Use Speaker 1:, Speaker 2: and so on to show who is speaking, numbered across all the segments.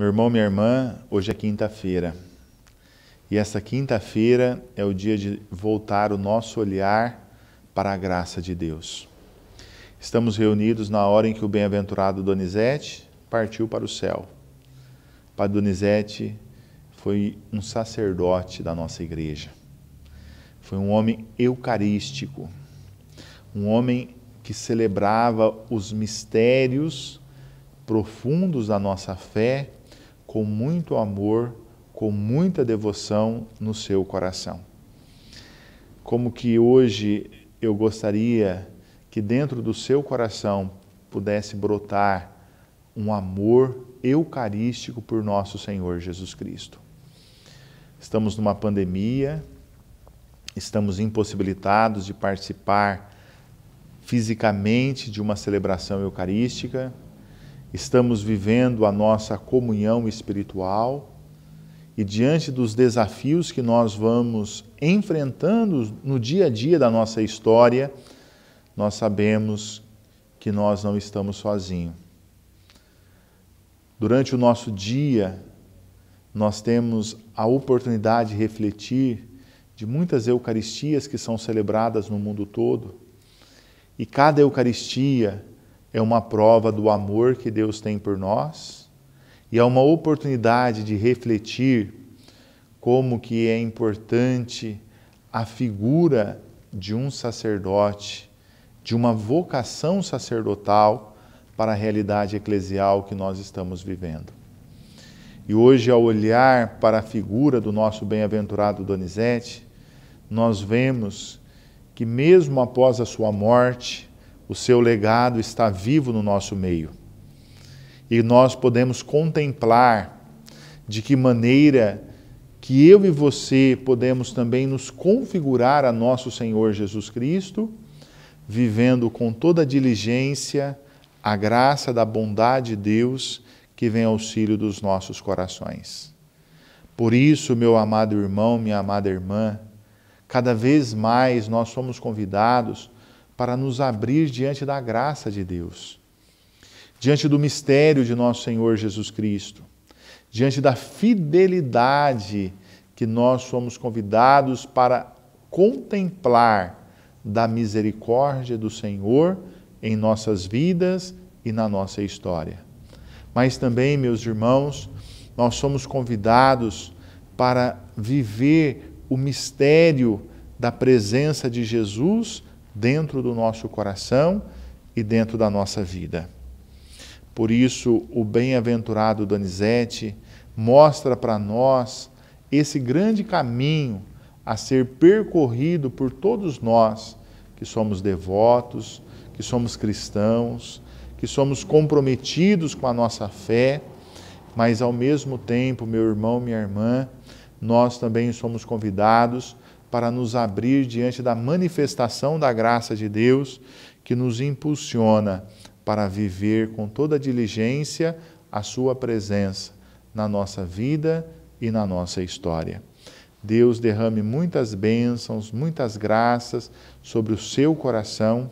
Speaker 1: Meu irmão, minha irmã, hoje é quinta-feira. E essa quinta-feira é o dia de voltar o nosso olhar para a graça de Deus. Estamos reunidos na hora em que o bem-aventurado Donizete partiu para o céu. padre Donizete foi um sacerdote da nossa igreja. Foi um homem eucarístico, um homem que celebrava os mistérios profundos da nossa fé com muito amor, com muita devoção no seu coração. Como que hoje eu gostaria que dentro do seu coração pudesse brotar um amor eucarístico por nosso Senhor Jesus Cristo. Estamos numa pandemia, estamos impossibilitados de participar fisicamente de uma celebração eucarística, estamos vivendo a nossa comunhão espiritual e diante dos desafios que nós vamos enfrentando no dia a dia da nossa história, nós sabemos que nós não estamos sozinhos. Durante o nosso dia, nós temos a oportunidade de refletir de muitas Eucaristias que são celebradas no mundo todo. E cada Eucaristia é uma prova do amor que Deus tem por nós e é uma oportunidade de refletir como que é importante a figura de um sacerdote, de uma vocação sacerdotal para a realidade eclesial que nós estamos vivendo. E hoje, ao olhar para a figura do nosso bem-aventurado Donizete, nós vemos que, mesmo após a sua morte, o seu legado está vivo no nosso meio. E nós podemos contemplar de que maneira que eu e você podemos também nos configurar a nosso Senhor Jesus Cristo, vivendo com toda diligência a graça da bondade de Deus que vem ao auxílio dos nossos corações. Por isso, meu amado irmão, minha amada irmã, cada vez mais nós somos convidados para nos abrir diante da graça de Deus, diante do mistério de nosso Senhor Jesus Cristo, diante da fidelidade que nós somos convidados para contemplar da misericórdia do Senhor em nossas vidas e na nossa história. Mas também, meus irmãos, nós somos convidados para viver o mistério da presença de Jesus dentro do nosso coração e dentro da nossa vida. Por isso, o bem-aventurado Donizete mostra para nós esse grande caminho a ser percorrido por todos nós que somos devotos, que somos cristãos, que somos comprometidos com a nossa fé, mas ao mesmo tempo, meu irmão, minha irmã, nós também somos convidados para nos abrir diante da manifestação da graça de Deus que nos impulsiona para viver com toda diligência a Sua presença na nossa vida e na nossa história. Deus derrame muitas bênçãos, muitas graças sobre o seu coração,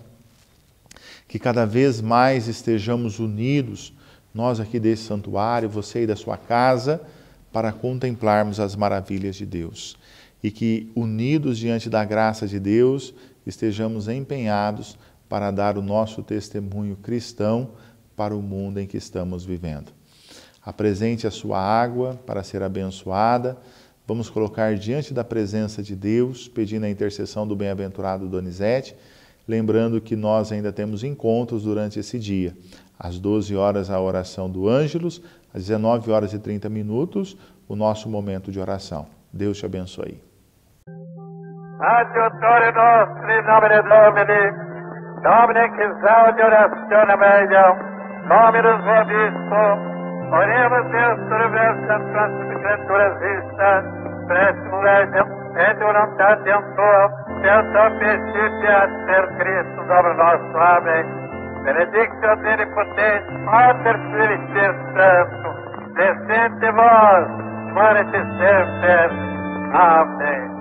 Speaker 1: que cada vez mais estejamos unidos, nós aqui desse santuário, você aí da sua casa, para contemplarmos as maravilhas de Deus e que, unidos diante da graça de Deus, estejamos empenhados para dar o nosso testemunho cristão para o mundo em que estamos vivendo. Apresente a sua água para ser abençoada. Vamos colocar diante da presença de Deus, pedindo a intercessão do bem-aventurado Donizete, lembrando que nós ainda temos encontros durante esse dia. Às 12 horas, a oração do Ângelus, às 19 horas e 30 minutos, o nosso momento de oração. Deus te abençoe.
Speaker 2: Adiutore nostri, nomine Domini, Domine que salve orazione meglio, nome do suo bispo, oremos Deus sobre versa tuas criaturas vistas, prestum legem, et voluntatem tuam, certo principio a ser Cristo sobre nosso amém. Benedicto Denipotent, Pater Filho Santo, descente vós, morete sempre. Amém.